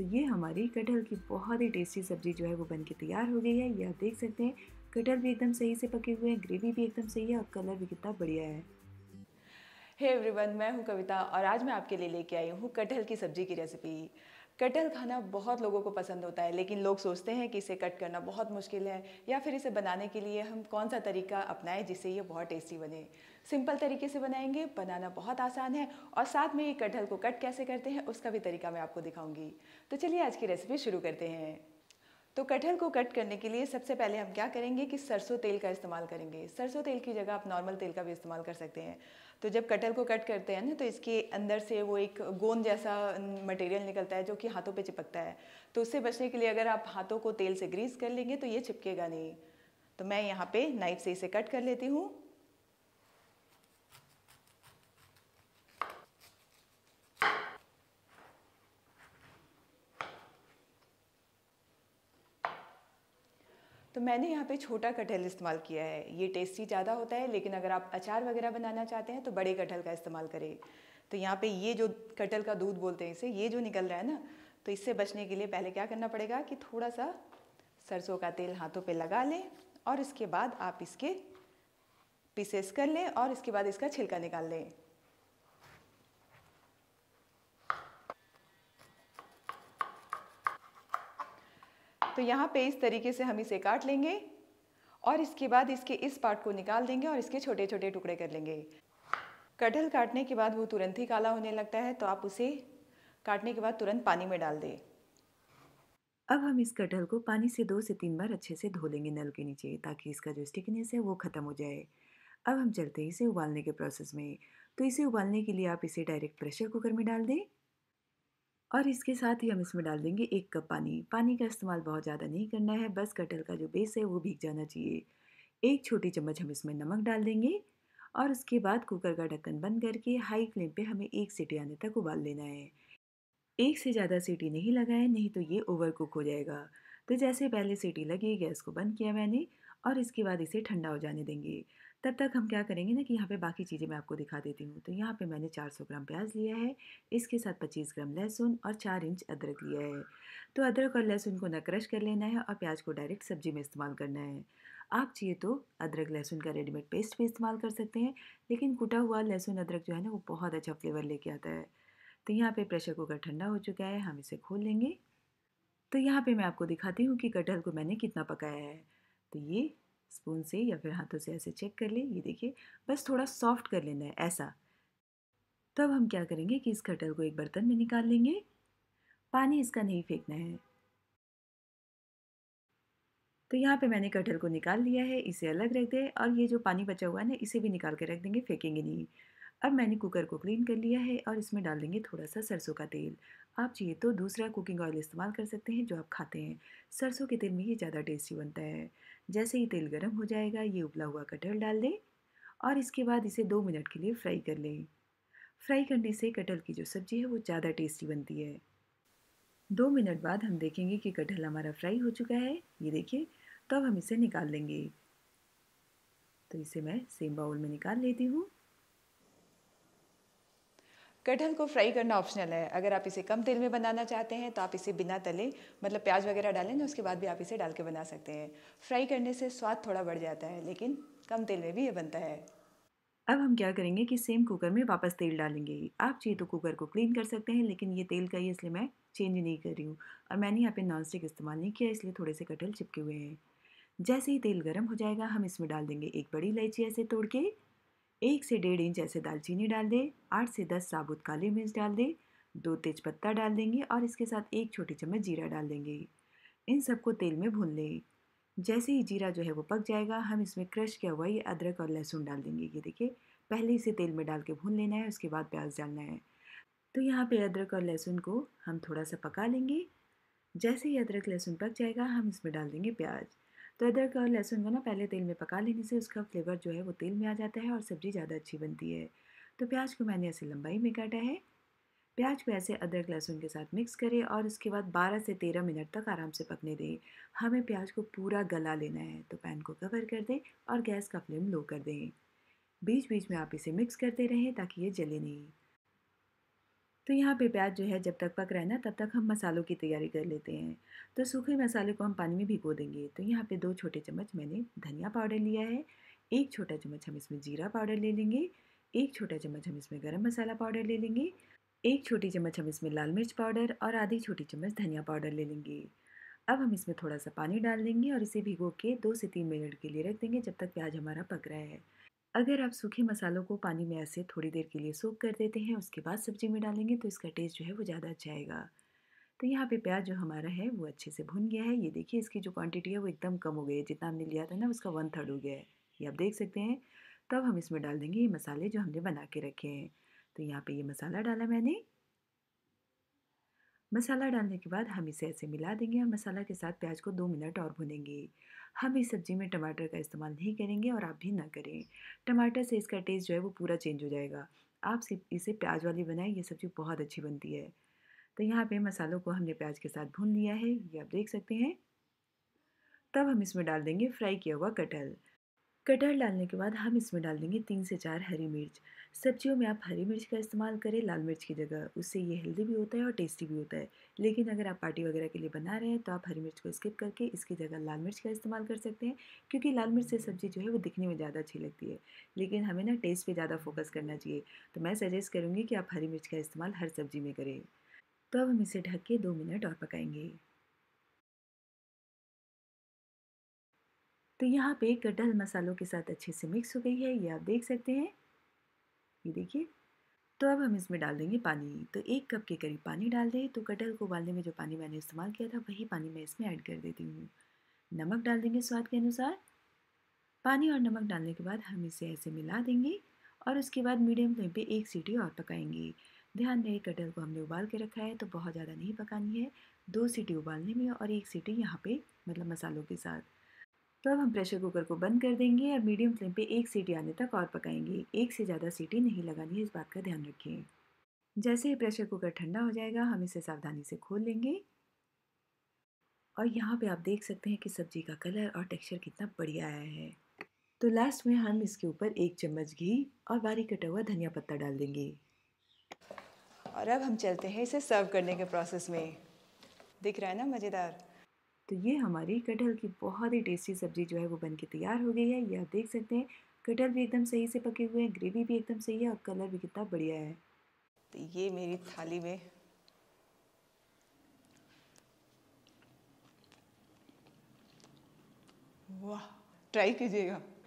तो ये हमारी कटहल की बहुत ही टेस्टी सब्ज़ी जो है वो बन के तैयार हो गई है ये आप देख सकते हैं कटहल भी एकदम सही से पके हुए हैं ग्रेवी भी एकदम सही है और कलर भी कितना बढ़िया है हे hey एवरीवन मैं हूँ कविता और आज मैं आपके लिए लेके आई हूँ कटहल की सब्ज़ी की रेसिपी कटहल खाना बहुत लोगों को पसंद होता है लेकिन लोग सोचते हैं कि इसे कट करना बहुत मुश्किल है या फिर इसे बनाने के लिए हम कौन सा तरीका अपनाएं जिससे ये बहुत टेस्टी बने सिंपल तरीके से बनाएंगे बनाना बहुत आसान है और साथ में ये कटहल को कट कैसे करते हैं उसका भी तरीका मैं आपको दिखाऊंगी तो चलिए आज की रेसिपी शुरू करते हैं तो कटहल को कट करने के लिए सबसे पहले हम क्या करेंगे कि सरसों तेल का इस्तेमाल करेंगे सरसों तेल की जगह आप नॉर्मल तेल का भी इस्तेमाल कर सकते हैं तो जब कटहल को कट करते हैं ना तो इसके अंदर से वो एक गोंद जैसा मटेरियल निकलता है जो कि हाथों पे चिपकता है तो उससे बचने के लिए अगर आप हाथों को तेल से ग्रीस कर लेंगे तो ये चिपकेगा नहीं तो मैं यहाँ पे नाइफ से इसे कट कर लेती हूँ तो मैंने यहाँ पे छोटा कटहल इस्तेमाल किया है ये टेस्टी ज़्यादा होता है लेकिन अगर आप अचार वगैरह बनाना चाहते हैं तो बड़े कटहल का इस्तेमाल करें तो यहाँ पे ये जो कटहल का दूध बोलते हैं इसे ये जो निकल रहा है ना तो इससे बचने के लिए पहले क्या करना पड़ेगा कि थोड़ा सा सरसों का तेल हाथों पर लगा लें और इसके बाद आप इसके पीसेस कर लें और इसके बाद इसका छिलका निकाल लें तो यहाँ पे इस तरीके से हम इसे काट लेंगे और इसके बाद इसके इस पार्ट को निकाल देंगे और इसके छोटे छोटे टुकड़े कर लेंगे कटहल काटने के बाद वो तुरंत ही काला होने लगता है तो आप उसे काटने के बाद तुरंत पानी में डाल दें अब हम इस कटहल को पानी से दो से तीन बार अच्छे से धो लेंगे नल के नीचे ताकि इसका जो स्टिकनेस है वो ख़त्म हो जाए अब हम चलते हैं इसे उबालने के प्रोसेस में तो इसे उबालने के लिए आप इसे डायरेक्ट प्रेशर कुकर में डाल दें और इसके साथ ही हम इसमें डाल देंगे एक कप पानी पानी का इस्तेमाल बहुत ज़्यादा नहीं करना है बस कटहल का जो बेस है वो भीग जाना चाहिए एक छोटी चम्मच हम इसमें नमक डाल देंगे और उसके बाद कुकर का ढक्कन बंद करके हाई फ्लेम पे हमें एक सीटी आने तक उबाल लेना है एक से ज़्यादा सीटी नहीं लगाए नहीं तो ये ओवर कुक हो जाएगा तो जैसे पहले सीटी लगी गैस को बंद किया मैंने और इसके बाद इसे ठंडा हो जाने देंगे तब तक हम क्या करेंगे ना कि यहाँ पे बाकी चीज़ें मैं आपको दिखा देती हूँ तो यहाँ पे मैंने 400 ग्राम प्याज लिया है इसके साथ 25 ग्राम लहसुन और 4 इंच अदरक लिया है तो अदरक और लहसुन को ना क्रश कर लेना है और प्याज को डायरेक्ट सब्जी में इस्तेमाल करना है आप चाहिए तो अदरक लहसुन का रेडीमेड पेस्ट भी इस्तेमाल कर सकते हैं लेकिन कूटा हुआ लहसुन अदरक जो है ना वो बहुत अच्छा फ्लेवर लेके आता है तो यहाँ पर प्रेशर कुकर ठंडा हो चुका है हम इसे खोल लेंगे तो यहाँ पर मैं आपको दिखाती हूँ कि कटहल को मैंने कितना पकाया है तो ये स्पून से या फिर हाथों से ऐसे चेक कर लें ये देखिए बस थोड़ा सॉफ्ट कर लेना है ऐसा तब हम क्या करेंगे कि इस कटहल को एक बर्तन में निकाल लेंगे पानी इसका नहीं फेंकना है तो यहाँ पे मैंने कटहल को निकाल लिया है इसे अलग रख दें और ये जो पानी बचा हुआ है ना इसे भी निकाल के रख देंगे फेंकेंगे नहीं अब मैंने कुकर को क्लीन कर लिया है और इसमें डाल देंगे थोड़ा सा सरसों का तेल आप चाहिए तो दूसरा कुकिंग ऑयल इस्तेमाल कर सकते हैं जो आप खाते हैं सरसों के तेल में ये ज़्यादा टेस्टी बनता है जैसे ही तेल गर्म हो जाएगा ये उबला हुआ कटहल डाल दें और इसके बाद इसे दो मिनट के लिए फ्राई कर लें फ्राई करने से कटहल की जो सब्ज़ी है वो ज़्यादा टेस्टी बनती है दो मिनट बाद हम देखेंगे कि कटहल हमारा फ्राई हो चुका है ये देखिए तो अब हम इसे निकाल लेंगे तो इसे मैं सेम बाउल में निकाल लेती हूँ कटहल को फ्राई करना ऑप्शनल है अगर आप इसे कम तेल में बनाना चाहते हैं तो आप इसे बिना तले मतलब प्याज वगैरह डालें ना उसके बाद भी आप इसे डाल के बना सकते हैं फ्राई करने से स्वाद थोड़ा बढ़ जाता है लेकिन कम तेल में भी ये बनता है अब हम क्या करेंगे कि सेम कुकर में वापस तेल डालेंगे आप चाहिए तो कुकर को क्लीन कर सकते हैं लेकिन ये तेल का ही इसलिए मैं चेंज नहीं कर रही हूँ और मैंने यहाँ पे नॉन स्टिक इस्तेमाल नहीं किया इसलिए थोड़े से कटहल चिपके हुए हैं जैसे ही तेल गर्म हो जाएगा हम इसमें डाल देंगे एक बड़ी इलायची ऐसे तोड़ के एक से डेढ़ इंच ऐसे दालचीनी डाल दें आठ से दस साबुत काली मिर्च डाल दें दो तेज पत्ता डाल देंगे और इसके साथ एक छोटी चम्मच जीरा डाल देंगे इन सबको तेल में भून लें जैसे ही जीरा जो है वो पक जाएगा हम इसमें क्रश किया हुआ ये अदरक और लहसुन डाल देंगे ये देखिए पहले इसे तेल में डाल के भून लेना है उसके बाद प्याज डालना है तो यहाँ पे अदरक और लहसुन को हम थोड़ा सा पका लेंगे जैसे ही अदरक लहसुन पक जाएगा हम इसमें डाल देंगे प्याज तो अदरक और लहसुन को ना पहले तेल में पका लेने से उसका फ्लेवर जो है वो तेल में आ जाता है और सब्ज़ी ज़्यादा अच्छी बनती है तो प्याज को मैंने ऐसे लंबाई में काटा है प्याज को ऐसे अदरक लहसुन के साथ मिक्स करें और उसके बाद 12 से 13 मिनट तक आराम से पकने दें हमें प्याज को पूरा गला लेना है तो पैन को कवर कर दें और गैस का फ्लेम लो कर दें बीच बीच में आप इसे मिक्स करते रहें ताकि ये जले नहीं तो यहाँ पे प्याज जो है जब तक पक रहा है ना तब तक हम मसालों की तैयारी कर लेते हैं तो सूखे मसाले को हम पानी में भिगो देंगे तो यहाँ पे दो छोटे चम्मच मैंने धनिया पाउडर लिया है एक छोटा चम्मच हम इसमें जीरा पाउडर ले लेंगे एक छोटा चम्मच हम इसमें गरम मसाला पाउडर ले लेंगे एक छोटी चम्मच हम इसमें लाल मिर्च पाउडर और आधी छोटी चम्मच धनिया पाउडर ले लेंगे अब हम इसमें थोड़ा सा पानी डाल देंगे और इसे भिगो के दो से तीन मिनट के लिए रख देंगे जब तक प्याज हमारा पक रहा है अगर आप सूखे मसालों को पानी में ऐसे थोड़ी देर के लिए सोख कर देते हैं उसके बाद सब्जी में डालेंगे तो इसका टेस्ट जो है वो ज़्यादा अच्छा आएगा तो यहाँ पे प्याज जो हमारा है वो अच्छे से भुन गया है ये देखिए इसकी जो क्वांटिटी है वो एकदम कम हो गई है जितना हमने लिया था ना उसका वन थर्ड हो गया है ये आप देख सकते हैं तब हम इसमें डाल देंगे ये मसाले जो हमने बना के रखे हैं तो यहाँ पे ये मसाला डाला मैंने मसाला डालने के बाद हम इसे ऐसे मिला देंगे और मसाला के साथ प्याज को दो मिनट और भूनेंगे हम इस सब्ज़ी में टमाटर का इस्तेमाल नहीं करेंगे और आप भी ना करें टमाटर से इसका टेस्ट जो है वो पूरा चेंज हो जाएगा आप सिर्फ इसे प्याज वाली बनाएं ये सब्ज़ी बहुत अच्छी बनती है तो यहाँ पे मसालों को हमने प्याज के साथ भून लिया है ये आप देख सकते हैं तब हम इसमें डाल देंगे फ्राई किया हुआ कटहल कटहल डालने के बाद हम इसमें डाल देंगे तीन से चार हरी मिर्च सब्जियों में आप हरी मिर्च का इस्तेमाल करें लाल मिर्च की जगह उससे ये हेल्दी भी होता है और टेस्टी भी होता है लेकिन अगर आप पार्टी वगैरह के लिए बना रहे हैं तो आप हरी मिर्च को स्किप करके इसकी जगह लाल मिर्च का इस्तेमाल कर सकते हैं क्योंकि लाल मिर्च से सब्ज़ी जो है वो दिखने में ज़्यादा अच्छी लगती है लेकिन हमें ना टेस्ट पर ज़्यादा फोकस करना चाहिए तो मैं सजेस्ट करूँगी कि आप हरी मिर्च का इस्तेमाल हर सब्ज़ी में करें तो अब हम इसे ढक के दो मिनट और पकाएंगे तो यहाँ पे कटहल मसालों के साथ अच्छे से मिक्स हो गई है ये आप देख सकते हैं ये देखिए तो अब हम इसमें डाल देंगे पानी तो एक कप के करीब पानी डाल दें तो कटहल को उबालने में जो पानी मैंने इस्तेमाल किया था वही पानी मैं इसमें ऐड कर देती हूँ नमक डाल देंगे स्वाद के अनुसार पानी और नमक डालने के बाद हम इसे ऐसे मिला देंगे और उसके बाद मीडियम फ्लेम पे एक सीटी और पकाएंगे ध्यान दें कटहल को हमने उबाल के रखा है तो बहुत ज़्यादा नहीं पकानी है दो सीटी उबालने में और एक सीटी यहाँ पे मतलब मसालों के साथ तो अब हम प्रेशर कुकर को बंद कर देंगे और मीडियम फ्लेम पे एक सीटी आने तक और पकाएंगे एक से ज़्यादा सीटी नहीं लगानी है इस बात का ध्यान रखें जैसे ही प्रेशर कुकर ठंडा हो जाएगा हम इसे सावधानी से खोल लेंगे और यहाँ पे आप देख सकते हैं कि सब्जी का कलर और टेक्सचर कितना बढ़िया आया है तो लास्ट में हम इसके ऊपर एक चम्मच घी और बारीक कटा हुआ धनिया पत्ता डाल देंगे और अब हम चलते हैं इसे सर्व करने के प्रोसेस में दिख रहा है ना मज़ेदार तो ये हमारी कटहल की बहुत ही टेस्टी सब्ज़ी जो है वो बन के तैयार हो गई है यह देख सकते हैं कटहल भी एकदम सही से पके हुए हैं ग्रेवी भी एकदम सही है और कलर भी कितना बढ़िया है तो ये मेरी थाली में वाह ट्राई कीजिएगा